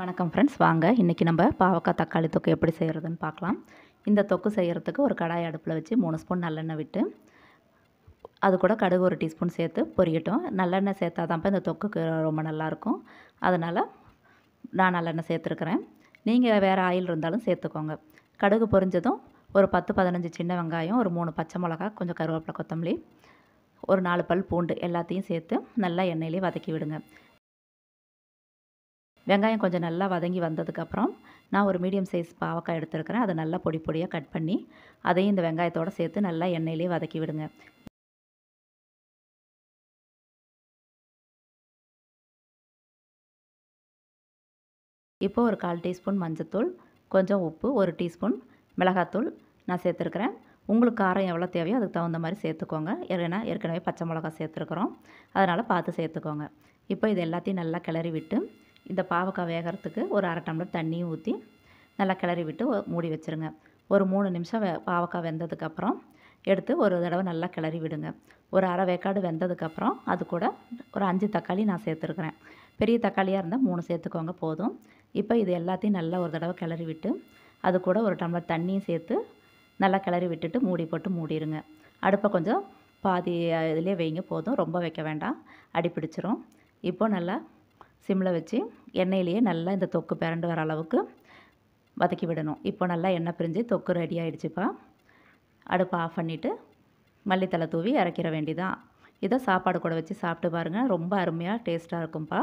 வணக்கம் ஃப்ரெண்ட்ஸ் வாங்க இன்றைக்கி நம்ம பாவக்காய் தக்காளி தொக்கு எப்படி செய்கிறதுன்னு பார்க்கலாம் இந்த தொக்கு செய்கிறதுக்கு ஒரு கடாய் அடுப்பில் வச்சு மூணு ஸ்பூன் நல்லெண்ணெய் விட்டு அது கூட கடுகு ஒரு டீஸ்பூன் சேர்த்து பொரியட்டும் நல்லெண்ணெய் சேர்த்தா தான்ப்பா இந்த தொக்குக்கு ரொம்ப நல்லாயிருக்கும் அதனால் நான் நல்லெண்ணெய் சேர்த்துருக்குறேன் நீங்கள் வேறு ஆயில் இருந்தாலும் சேர்த்துக்கோங்க கடுகு பொரிஞ்சதும் ஒரு பத்து பதினஞ்சு சின்ன வெங்காயம் ஒரு மூணு பச்சை மிளகா கொஞ்சம் கருவேப்பிலை கொத்தமல்லி ஒரு நாலு பல் பூண்டு எல்லாத்தையும் சேர்த்து நல்லா எண்ணெயிலே வதக்கி விடுங்க வெங்காயம் கொஞ்சம் நல்லா வதங்கி வந்ததுக்கப்புறம் நான் ஒரு மீடியம் சைஸ் பாவக்காய் எடுத்துருக்கிறேன் அதை நல்லா பொடி பொடியாக கட் பண்ணி அதையும் இந்த வெங்காயத்தோடு சேர்த்து நல்லா எண்ணெயிலே வதக்கி விடுங்க இப்போது ஒரு கால் டீஸ்பூன் மஞ்சத்தூள் கொஞ்சம் உப்பு ஒரு டீஸ்பூன் மிளகாத்தூள் நான் சேர்த்துருக்குறேன் உங்களுக்கு காரம் எவ்வளோ தேவையோ அதுக்கு தகுந்த மாதிரி சேர்த்துக்கோங்க ஏன்னா ஏற்கனவே பச்சை மிளகா சேர்த்துருக்குறோம் அதனால் பார்த்து சேர்த்துக்கோங்க இப்போ இது எல்லாத்தையும் நல்லா கிளறி விட்டு இந்த பாவக்காய் வேகிறதுக்கு ஒரு அரை டம்ளர் தண்ணியும் ஊற்றி நல்லா கிளறி விட்டு மூடி வச்சுருங்க ஒரு மூணு நிமிஷம் வே பாவக்காய் வெந்ததுக்கப்புறம் எடுத்து ஒரு தடவை நல்லா கிளறி விடுங்க ஒரு அரை வேக்காடு வெந்ததுக்கப்புறம் அது கூட ஒரு அஞ்சு தக்காளி நான் சேர்த்துருக்குறேன் பெரிய தக்காளியாக இருந்தால் மூணு சேர்த்துக்கோங்க போதும் இப்போ இது எல்லாத்தையும் நல்லா ஒரு தடவை கிளறி விட்டு அது கூட ஒரு டம்ளர் தண்ணியும் சேர்த்து நல்லா கிளறி விட்டுட்டு மூடி போட்டு மூடிடுங்க அடுப்பை கொஞ்சம் பாதி இதிலே வைங்க போதும் ரொம்ப வைக்க வேண்டாம் அடி பிடிச்சிரும் இப்போது நல்லா சிம்மில் வச்சு எண்ணெயிலேயே நல்லா இந்த தொக்கு பிறண்டு வர அளவுக்கு வதக்கி விடணும் இப்போ நல்லா எண்ணெய் பிரிஞ்சு தொக்கு ரெடி ஆகிடுச்சுப்பா அடுப்பை ஆஃப் பண்ணிவிட்டு மல்லித்தலை தூவி இறக்கிற வேண்டிதான் இதை சாப்பாடு கூட வச்சு சாப்பிட்டு பாருங்கள் ரொம்ப அருமையாக டேஸ்ட்டாக இருக்கும்ப்பா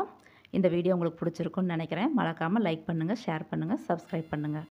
இந்த வீடியோ உங்களுக்கு பிடிச்சிருக்குன்னு நினைக்கிறேன் மறக்காமல் லைக் பண்ணுங்கள் ஷேர் பண்ணுங்கள் சப்ஸ்கிரைப் பண்ணுங்கள்